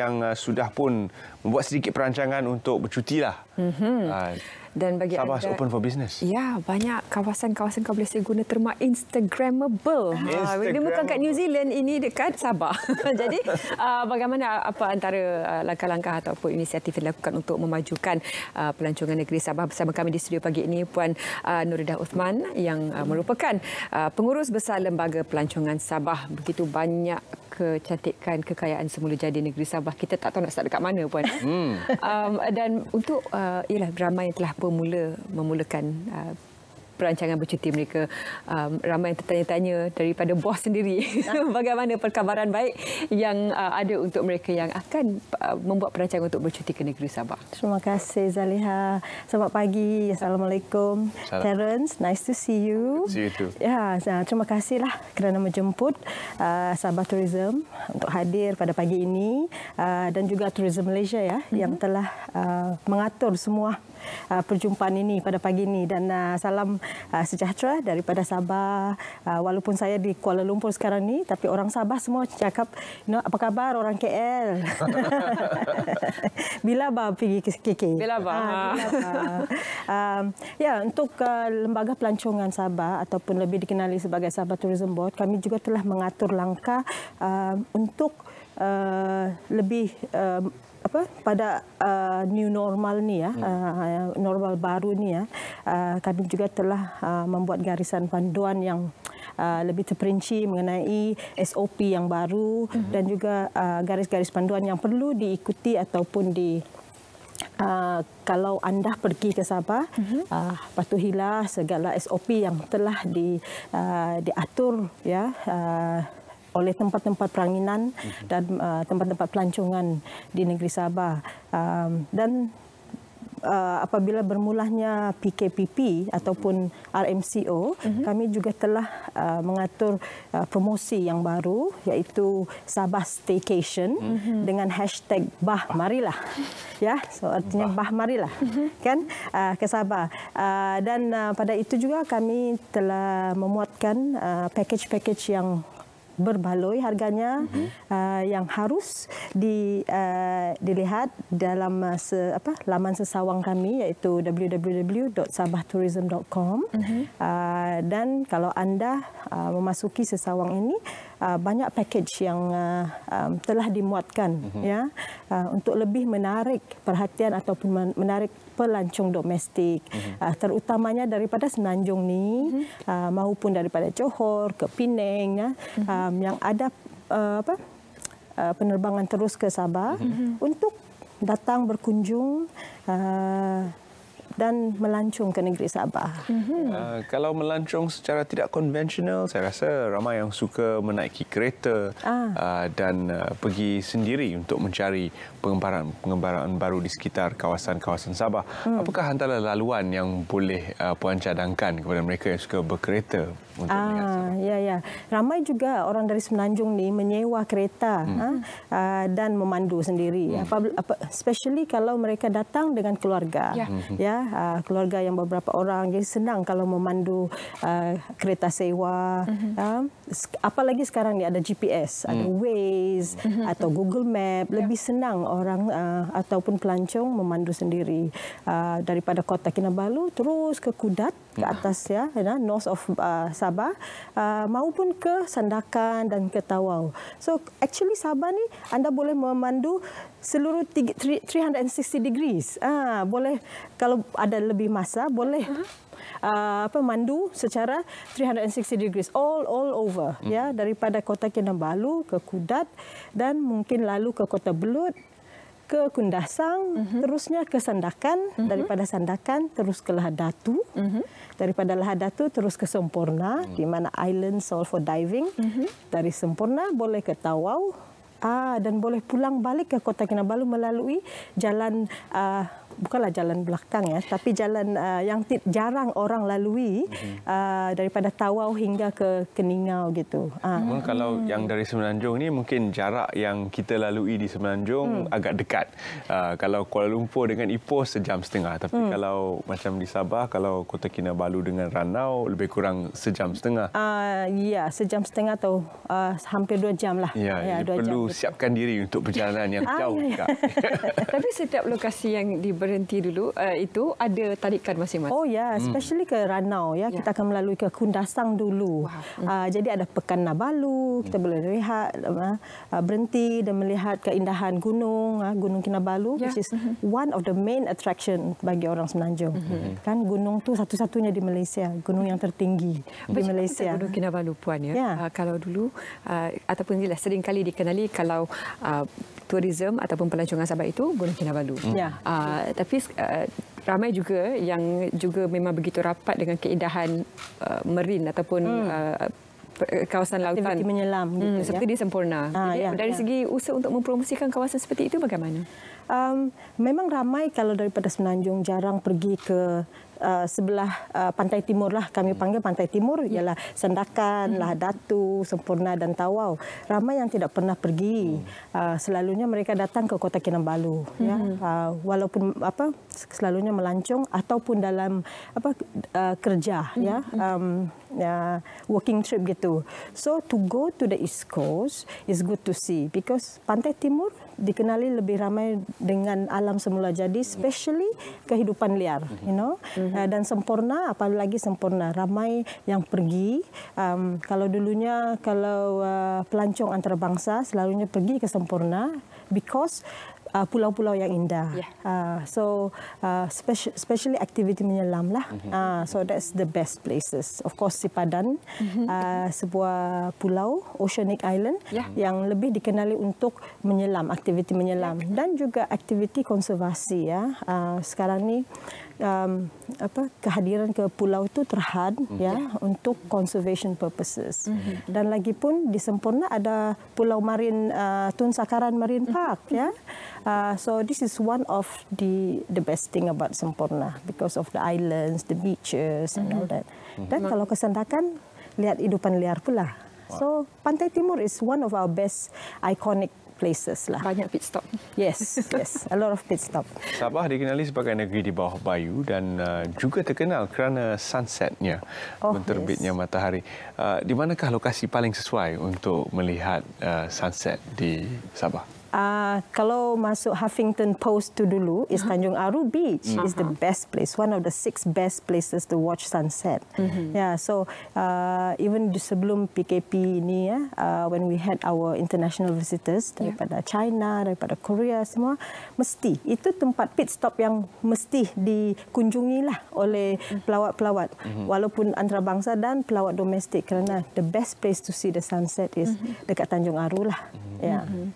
yang uh, sudah pun membuat sedikit perancangan untuk bercuti lah. Mm -hmm. uh, ah, dan bagi Sabah anda, open for business. Ya, banyak kawasan-kawasan kau boleh guna terma Instagramable. Instagram. Ha, ini bukan kat New Zealand, ini dekat Sabah. Jadi, uh, bagaimana apa antara uh, langkah-langkah uh, ataupun inisiatif yang dilakukan untuk memajukan uh, pelancongan negeri Sabah bersama kami di studio pagi ini, Puan uh, Nurida Uthman yang uh, merupakan uh, pengurus besar lembaga pelancongan Sabah. Begitu banyak kecantikan kekayaan semula jadi negeri Sabah kita tak tahu nak start dekat mana pun. Eh. Hmm. Um, dan untuk uh, ialah drama yang telah bermula memulakan uh, perancangan bercuti mereka. Um, ramai yang tertanya-tanya daripada bos sendiri ah. bagaimana perkabaran baik yang uh, ada untuk mereka yang akan uh, membuat perancangan untuk bercuti ke negeri Sabah. Terima kasih Zaliha. Selamat pagi. Assalamualaikum. Salam. Terence, nice to see you. See you too. Ya, yeah, terima kasihlah kerana menjemput uh, Sabah Tourism untuk hadir pada pagi ini uh, dan juga Tourism Malaysia ya mm -hmm. yang telah uh, mengatur semua uh, perjumpaan ini pada pagi ini dan uh, salam uh, sejahtera daripada Sabah. Uh, walaupun saya di Kuala Lumpur sekarang ni, tapi orang Sabah semua cakap, no, apa khabar orang KL? bila bah pergi ke KK? Bila bah? Uh, uh, ya, untuk uh, lembaga pelancongan Sabah ataupun lebih dikenali sebagai Sabah Tourism Board, kami juga telah mengatur langkah uh, untuk uh, lebih uh, apa pada uh, new normal ni ya hmm. Uh, uh, normal baru ni ya uh, kami juga telah uh, membuat garisan panduan yang Uh, lebih terperinci mengenai SOP yang baru uh-huh. dan juga uh, garis-garis uh, panduan yang perlu diikuti ataupun di uh, kalau anda pergi ke Sabah uh-huh. uh, patuhilah segala SOP yang telah di uh, diatur ya uh, oleh tempat-tempat peranginan mhm. dan uh, tempat-tempat uh, pelancongan di negeri Sabah. Um, dan uh, apabila bermulanya PKPP ataupun RMCO, uh mhm. -huh. kami juga telah uh, mengatur uh, promosi yang baru iaitu Sabah Staycation uh mhm. -huh. dengan hashtag Bah Marilah. Ya, so artinya bah, bah marilah kan uh, ke Sabah. Uh, dan uh, pada itu juga kami telah memuatkan uh, package-package yang berbaloi harganya mm -hmm. uh, yang harus di, uh, dilihat dalam uh, se, apa, laman sesawang kami iaitu www.sabahtourism.com mm -hmm. uh, dan kalau anda uh, memasuki sesawang ini uh, banyak package yang uh, um, telah dimuatkan mm -hmm. ya uh, untuk lebih menarik perhatian ataupun menarik pelancong domestik mm-hmm. terutamanya daripada Senanjung ni mm-hmm. maupun daripada Johor ke Penang mm-hmm. yang ada apa penerbangan terus ke Sabah mm-hmm. untuk datang berkunjung dan melancung ke negeri Sabah? Uh, kalau melancung secara tidak konvensional, saya rasa ramai yang suka menaiki kereta ah. uh, dan uh, pergi sendiri untuk mencari pengembaraan-pengembaraan baru di sekitar kawasan-kawasan Sabah. Hmm. Apakah antara laluan yang boleh uh, ah, Puan cadangkan kepada mereka yang suka berkereta? untuk Ah, ya, ya. Ramai juga orang dari Semenanjung ni menyewa kereta hmm. ha, dan memandu sendiri. Hmm. Apa, apa, especially kalau mereka datang dengan keluarga, ya. Hmm. ya Ah, keluarga yang beberapa orang jadi senang kalau memandu ah, kereta sewa. Uh mhm. ah. -huh apalagi sekarang ni ada GPS, hmm. ada Waze hmm. atau Google Map, ya. lebih senang orang uh, ataupun pelancong memandu sendiri uh, daripada Kota Kinabalu terus ke Kudat ke ya. atas ya, ya north of uh, Sabah uh, maupun ke Sandakan dan ke Tawau. So actually Sabah ni anda boleh memandu seluruh 360 degrees. Ah uh, boleh kalau ada lebih masa boleh uh -huh uh, apa mandu secara 360 degrees all all over hmm. ya daripada Kota Kinabalu ke Kudat dan mungkin lalu ke Kota Belud ke Kundasang mm -hmm. terusnya ke Sandakan mm -hmm. daripada Sandakan terus ke Lahad Datu mm -hmm. daripada Lahad Datu terus ke Sempurna mm -hmm. di mana island solve for diving mm -hmm. dari Sempurna boleh ke Tawau Ah dan boleh pulang balik ke Kota Kinabalu melalui jalan uh, bukanlah jalan belakang ya tapi jalan uh, yang jarang orang lalui mm-hmm. uh, daripada Tawau hingga ke Keningau gitu. Ah. Mm. kalau yang dari Semenanjung ni mungkin jarak yang kita lalui di Semenanjung mm. agak dekat. Uh, kalau Kuala Lumpur dengan Ipoh sejam setengah tapi mm. kalau macam di Sabah kalau Kota Kinabalu dengan Ranau lebih kurang sejam setengah. Ah uh, ya sejam setengah atau uh, hampir dua jam lah. Ya, ya dua perlu jam siapkan diri untuk perjalanan yang ah. jauh Tapi setiap lokasi yang diberhenti dulu uh, itu ada tarikan masing-masing. Oh ya, hmm. especially ke Ranau ya. ya. Kita akan melalui ke Kundasang dulu. Wow. Uh, hmm. ah, jadi ada Pekan Nabalu, kita hmm. boleh rehat, uh, berhenti dan melihat keindahan gunung, uh, Gunung Kinabalu ya. which is one of the main attraction bagi orang Semenanjung. Hmm. Kan gunung tu satu-satunya di Malaysia, gunung yang tertinggi hmm. di Malaysia. Gunung Kinabalu puan ya. ya. Uh, kalau dulu uh, ataupun sering kali dikenali kalau uh, tourism ataupun pelancongan Sabah itu Gunung Kinabalu. Hmm. Ya. Uh, tapi uh, ramai juga yang juga memang begitu rapat dengan keindahan uh, merin ataupun hmm. uh, kawasan lautan Aktiviti menyelam hmm, gitu ya. seperti ya? di sempurna ha, Jadi, ya, dari ya. segi usaha untuk mempromosikan kawasan seperti itu bagaimana um, memang ramai kalau daripada Semenanjung jarang pergi ke Uh, sebelah uh, pantai timur lah kami panggil pantai timur yeah. ialah Sendakan, yeah. Lahadatu, mm-hmm. Sempurna dan Tawau. Ramai yang tidak pernah pergi. Mm. Uh, selalunya mereka datang ke Kota Kinabalu hmm ya. Mm-hmm. Uh, walaupun apa selalunya melancong ataupun dalam apa uh, kerja hmm ya. Mm-hmm. Um, uh, working trip gitu. So to go to the east coast is good to see because pantai timur dikenali lebih ramai dengan alam semula jadi especially kehidupan liar mhm. you know mm-hmm. dan sempurna apalagi sempurna ramai yang pergi um, kalau dulunya kalau uh, pelancong antarabangsa selalunya pergi ke sempurna because Uh, pulau-pulau yang indah. Yeah. Uh, so uh, special, especially aktiviti menyelam lah. Mm -hmm. uh, so that's the best places. Of course, Sipadan, mm -hmm. uh, sebuah pulau, oceanic island yeah. yang lebih dikenali untuk menyelam, aktiviti menyelam yeah. dan juga aktiviti konservasi ya. Uh, sekarang ni um, apa kehadiran ke pulau itu terhad mm -hmm. Ya, ya untuk conservation purposes. Mm -hmm. Dan lagi pun di Semporna ada Pulau Marin uh, Tun Sakaran Marine hmm. Park mm -hmm. ya. Uh, so this is one of the the best thing about Semporna because of the islands, the beaches mm -hmm. and all hmm. that. Mm -hmm. Dan hmm. kalau ke Sandakan lihat hidupan liar pula. So Pantai Timur is one of our best iconic places lah. Banyak pit stop. Yes, yes, a lot of pit stop. Sabah dikenali sebagai negeri di bawah bayu dan uh, juga terkenal kerana sunsetnya, oh, menterbitnya yes. matahari. Uh, di manakah lokasi paling sesuai untuk melihat uh, sunset di Sabah? Uh, kalau masuk Huffington Post tu dulu, is uh -huh. Tanjung Aru Beach uh -huh. is the best place, one of the six best places to watch sunset. Uh mhm. -huh. Yeah, so uh, even sebelum PKP ini ya, uh, when we had our international visitors daripada yeah. China, daripada Korea semua, mesti itu tempat pit stop yang mesti dikunjungi lah oleh mhm. pelawat-pelawat, uh mhm. -huh. walaupun antarabangsa dan pelawat domestik kerana the best place to see the sunset is uh -huh. dekat Tanjung Aru lah. Uh -huh. Yeah. Uh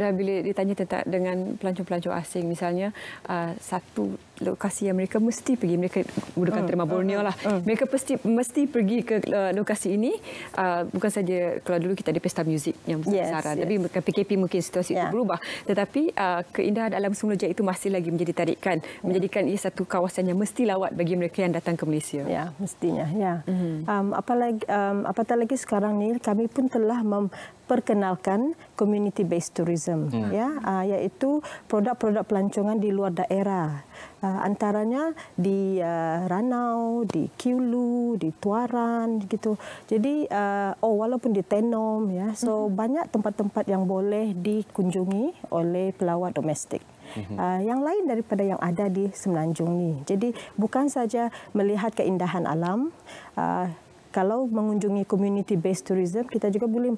-huh bila ditanya tentang dengan pelancong-pelancong asing misalnya uh, satu lokasi yang mereka mesti pergi mereka gunakan uh, ah, terma Borneo ah, ah, lah uh, mereka mesti mesti pergi ke uh, lokasi ini uh, bukan saja kalau dulu kita ada pesta muzik yang besar yes, tapi yes. PKP mungkin situasi yeah. itu ya. berubah tetapi uh, keindahan alam Semenanjung itu masih lagi menjadi tarikan yeah. menjadikan ia satu kawasan yang mesti lawat bagi mereka yang datang ke Malaysia ya yeah, mestinya ya yeah. mm-hmm. um, apalagi um, apatah lagi sekarang ni kami pun telah mem- perkenalkan community based tourism hmm. ya uh, iaitu produk-produk pelancongan di luar daerah uh, antaranya di uh, Ranau, di Kulu, di Tuaran gitu. Jadi uh, oh walaupun di Tenom ya. So mm -hmm. banyak tempat-tempat yang boleh dikunjungi oleh pelawat domestik. Uh, yang lain daripada yang ada di Semenanjung ni. Jadi bukan saja melihat keindahan alam, uh, kalau mengunjungi community-based tourism, kita juga boleh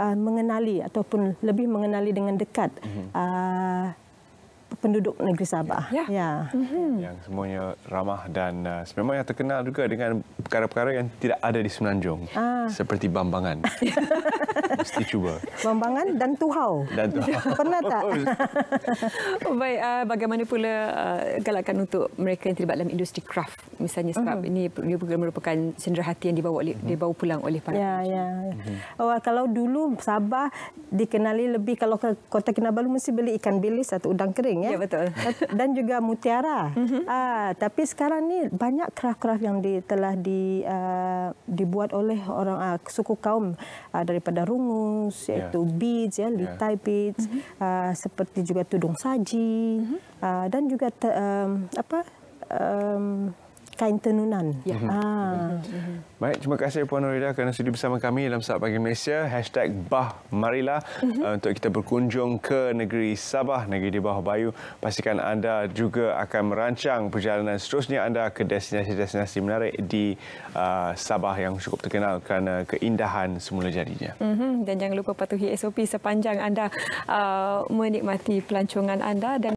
uh, mengenali ataupun lebih mengenali dengan dekat uh, penduduk negeri Sabah. Ya. ya. Mhm. Yang semuanya ramah dan uh, memang yang terkenal juga dengan perkara-perkara yang tidak ada di Semenanjung. Ah. Seperti bambangan. Mesti cuba. Bambangan dan tuhau. Dan tuhau. Pernah tak? Oh, baik, uh, bagaimana pula uh, ah, galakkan untuk mereka yang terlibat dalam industri craft? Misalnya sebab uh-huh. Mhm. ini dia juga merupakan cendera hati yang dibawa oleh, uh-huh. dibawa pulang oleh para Ya, yeah, ya. Yeah. Mhm. uh Oh, kalau dulu Sabah dikenali lebih kalau ke Kota Kinabalu mesti beli ikan bilis atau udang kering ya. Ya betul. Dan juga mutiara. Uh-huh. Uh, tapi sekarang ni banyak craft-craft yang di, telah di, uh, dibuat oleh orang uh, suku kaum uh, daripada rungus ya. iaitu yeah. beads ya li tie yeah. beads mm -hmm. uh, seperti juga tudung saji mm -hmm. uh, dan juga um, apa um, kain tenunan. Ya. Ha. Baik, terima kasih Puan Norida kerana sudah bersama kami dalam Sabah Pagi Malaysia. Hashtag Bah Marilah uh-huh. untuk kita berkunjung ke negeri Sabah, negeri di bawah bayu. Pastikan anda juga akan merancang perjalanan seterusnya anda ke destinasi-destinasi menarik di uh, Sabah yang cukup terkenal kerana keindahan semula jadinya. Uh-huh. Dan jangan lupa patuhi SOP sepanjang anda uh, menikmati pelancongan anda. dan